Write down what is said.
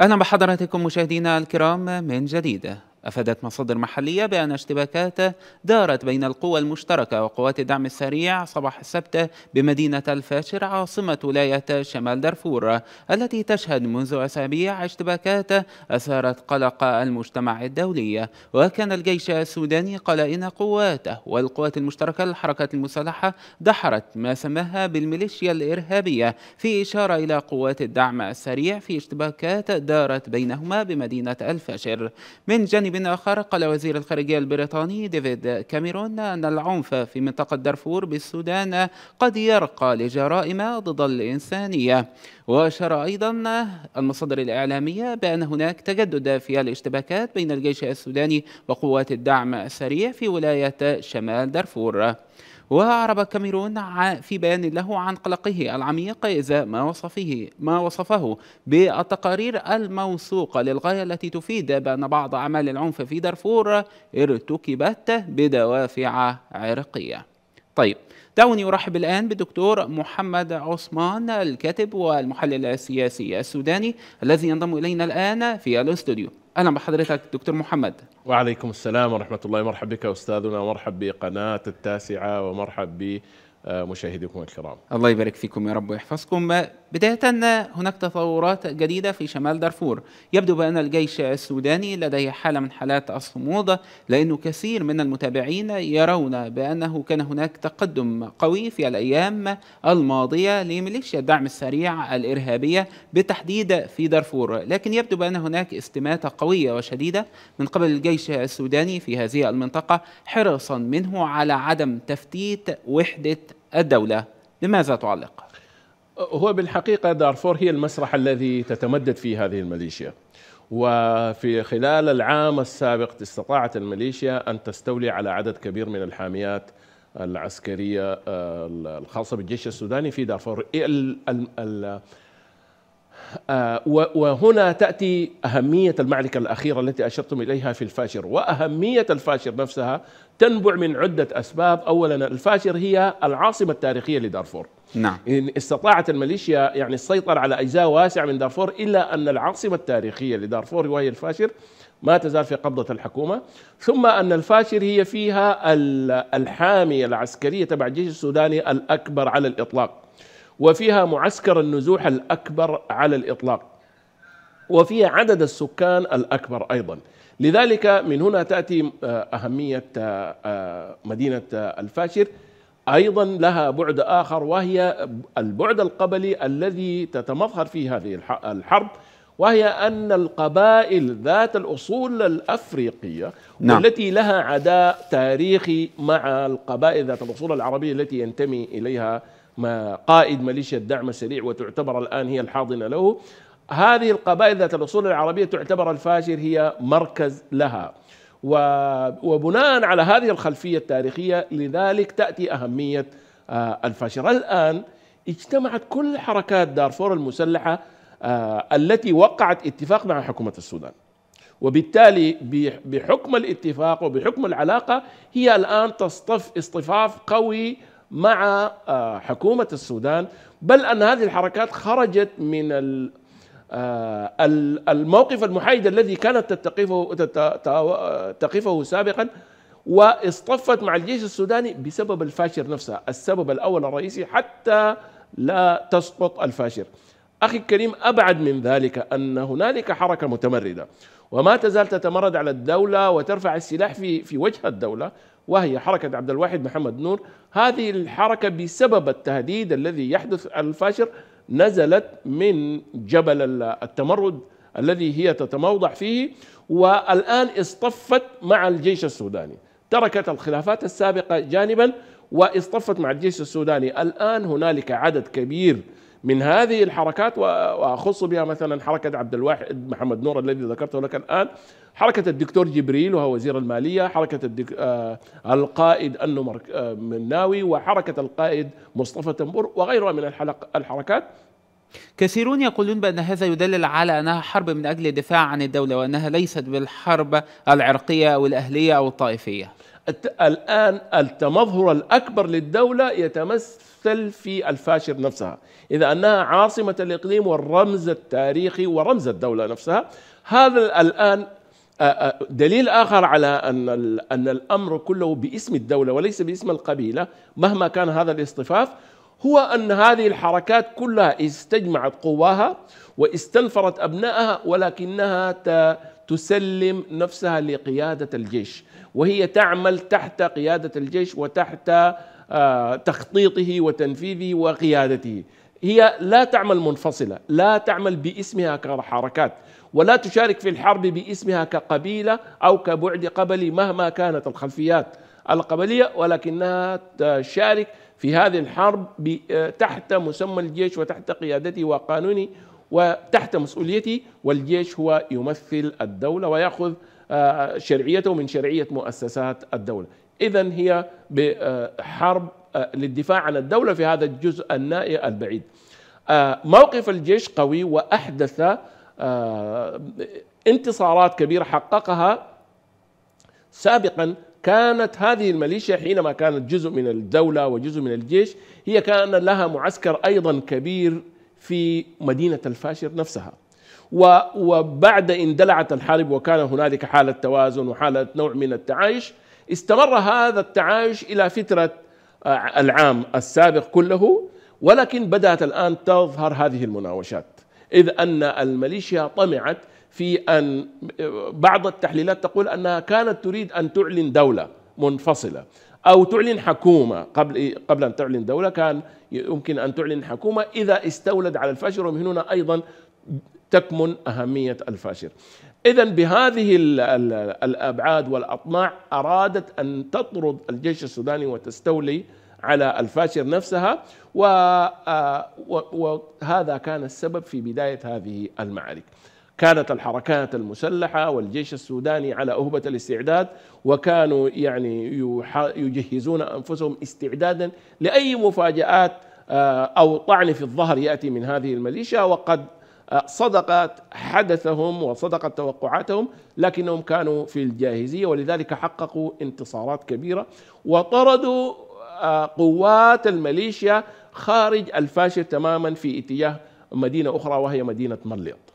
أهلا بحضراتكم مشاهدينا الكرام من جديد أفادت مصادر محلية بأن اشتباكات دارت بين القوى المشتركة وقوات الدعم السريع صباح السبت بمدينة الفاشر عاصمة ولاية شمال دارفور التي تشهد منذ أسابيع اشتباكات أثارت قلق المجتمع الدولي وكان الجيش السوداني قال إن قواته والقوات المشتركة للحركة المسلحة دحرت ما سماها بالميليشيا الإرهابية في إشارة إلى قوات الدعم السريع في اشتباكات دارت بينهما بمدينة الفاشر من جانب من آخر قال وزير الخارجية البريطاني ديفيد كاميرون أن العنف في منطقة دارفور بالسودان قد يرقى لجرائم ضد الإنسانية وأشار أيضا المصادر الإعلامية بأن هناك تجدد في الاشتباكات بين الجيش السوداني وقوات الدعم السريع في ولاية شمال دارفور وأعرب كاميرون في بيان له عن قلقه العميق إذا ما وصفه ما وصفه بالتقارير الموثوقة للغاية التي تفيد بأن بعض أعمال العنف في دارفور ارتكبت بدوافع عرقية طيب دعوني أرحب الآن بالدكتور محمد عثمان الكاتب والمحلل السياسي السوداني الذي ينضم إلينا الآن في الاستوديو اهلا بحضرتك دكتور محمد وعليكم السلام ورحمه الله مرحبا بك استاذنا ومرحب بقناه التاسعه ومرحب ب مشاهديكم الكرام الله يبارك فيكم يا رب ويحفظكم بداية هناك تطورات جديدة في شمال دارفور يبدو بأن الجيش السوداني لديه حالة من حالات الصمود لأن كثير من المتابعين يرون بأنه كان هناك تقدم قوي في الأيام الماضية لميليشيا الدعم السريع الإرهابية بالتحديد في دارفور لكن يبدو بأن هناك استماتة قوية وشديدة من قبل الجيش السوداني في هذه المنطقة حرصا منه على عدم تفتيت وحدة الدولة لماذا تعلق؟ هو بالحقيقة دارفور هي المسرح الذي تتمدد فيه هذه الميليشيا وفي خلال العام السابق استطاعت الميليشيا أن تستولي على عدد كبير من الحاميات العسكرية آه، الخاصة بالجيش السوداني في دارفور آه، وهنا تأتي أهمية المعركة الأخيرة التي أشرتم إليها في الفاشر وأهمية الفاشر نفسها تنبع من عدة أسباب أولا الفاشر هي العاصمة التاريخية لدارفور نعم إن استطاعت الميليشيا يعني السيطرة على أجزاء واسعة من دارفور إلا أن العاصمة التاريخية لدارفور وهي الفاشر ما تزال في قبضة الحكومة ثم أن الفاشر هي فيها الحامية العسكرية تبع الجيش السوداني الأكبر على الإطلاق وفيها معسكر النزوح الأكبر على الإطلاق وفيها عدد السكان الأكبر أيضا لذلك من هنا تأتي آه، أهمية آه، آه، مدينة الفاشر أيضا لها بعد آخر وهي البعد القبلي الذي تتمظهر فيه هذه الحرب وهي أن القبائل ذات الأصول الأفريقية نعم. والتي لها عداء تاريخي مع القبائل ذات الأصول العربية التي ينتمي إليها ما قائد ميليشيا الدعم السريع وتعتبر الآن هي الحاضنة له هذه القبائل ذات الأصول العربية تعتبر الفاشر هي مركز لها وبناء على هذه الخلفية التاريخية لذلك تأتي أهمية آه، الفاشر الآن اجتمعت كل حركات دارفور المسلحة آه، التي وقعت اتفاق مع حكومة السودان وبالتالي بحكم الاتفاق وبحكم العلاقة هي الآن تصطف اصطفاف قوي مع آه، حكومة السودان بل أن هذه الحركات خرجت من آه، الموقف المحايد الذي كانت تتقفه, تقفه سابقا واصطفت مع الجيش السوداني بسبب الفاشر نفسه السبب الأول الرئيسي حتى لا تسقط الفاشر أخي الكريم أبعد من ذلك أن هنالك حركة متمردة وما تزال تتمرد على الدولة وترفع السلاح في في وجه الدولة وهي حركة عبد الواحد محمد نور هذه الحركة بسبب التهديد الذي يحدث الفاشر نزلت من جبل التمرد الذي هي تتموضع فيه والآن اصطفت مع الجيش السوداني تركت الخلافات السابقة جانبا واصطفت مع الجيش السوداني الآن هنالك عدد كبير من هذه الحركات واخص بها مثلا حركه عبد الواحد محمد نور الذي ذكرته لك الان حركه الدكتور جبريل وهو وزير الماليه حركه الدك... آه القائد النمر آه مناوي وحركه القائد مصطفى تنبور وغيرها من الحلق... الحركات كثيرون يقولون بأن هذا يدلل على أنها حرب من أجل الدفاع عن الدولة وأنها ليست بالحرب العرقية أو الأهلية أو الطائفية الآن التمظهر الأكبر للدولة يتمثل في الفاشر نفسها إذا أنها عاصمة الإقليم والرمز التاريخي ورمز الدولة نفسها هذا الآن دليل آخر على أن, أن الأمر كله باسم الدولة وليس باسم القبيلة مهما كان هذا الاصطفاف هو أن هذه الحركات كلها استجمعت قواها واستنفرت أبنائها ولكنها تسلم نفسها لقيادة الجيش وهي تعمل تحت قيادة الجيش وتحت آه، تخطيطه وتنفيذه وقيادته هي لا تعمل منفصلة لا تعمل باسمها كحركات ولا تشارك في الحرب باسمها كقبيلة أو كبعد قبلي مهما كانت الخلفيات القبلية ولكنها تشارك في هذه الحرب آه، تحت مسمى الجيش وتحت قيادته وقانونه وتحت مسؤوليتي والجيش هو يمثل الدولة ويأخذ آه، شرعيته من شرعية مؤسسات الدولة إذا هي بحرب آه، للدفاع عن الدولة في هذا الجزء النائي البعيد آه، موقف الجيش قوي وأحدث انتصارات كبيرة حققها سابقا كانت هذه الميليشيا حينما كانت جزء من الدولة وجزء من الجيش هي كان لها معسكر أيضا كبير في مدينة الفاشر نفسها وبعد ان دلعت الحرب وكان هنالك حالة توازن وحالة نوع من التعايش استمر هذا التعايش الى فترة آه، العام السابق كله ولكن بدأت الآن تظهر هذه المناوشات إذ أن الميليشيا طمعت في أن آه، بعض التحليلات تقول أنها كانت تريد أن تعلن دولة منفصلة أو تعلن حكومة قبل إيه؟ قبل أن تعلن دولة كان يمكن أن تعلن حكومة إذا استولد على الفاشر ومن هنا أيضا تكمن أهمية الفاشر إذا بهذه الأبعاد والأطماع أرادت أن تطرد الجيش السوداني وتستولي على الفاشر نفسها وهذا آه، كان السبب في بداية هذه المعارك كانت الحركات المسلحة والجيش السوداني على أهبة الاستعداد وكانوا يعني يجهزون أنفسهم استعدادا لأي مفاجآت آه، أو طعن في الظهر يأتي من هذه الميليشيا وقد آه، صدقت حدثهم وصدقت توقعاتهم لكنهم كانوا في الجاهزية ولذلك حققوا انتصارات كبيرة وطردوا آه، قوات الميليشيا خارج الفاشر تماما في اتجاه مدينة أخرى وهي مدينة مرليط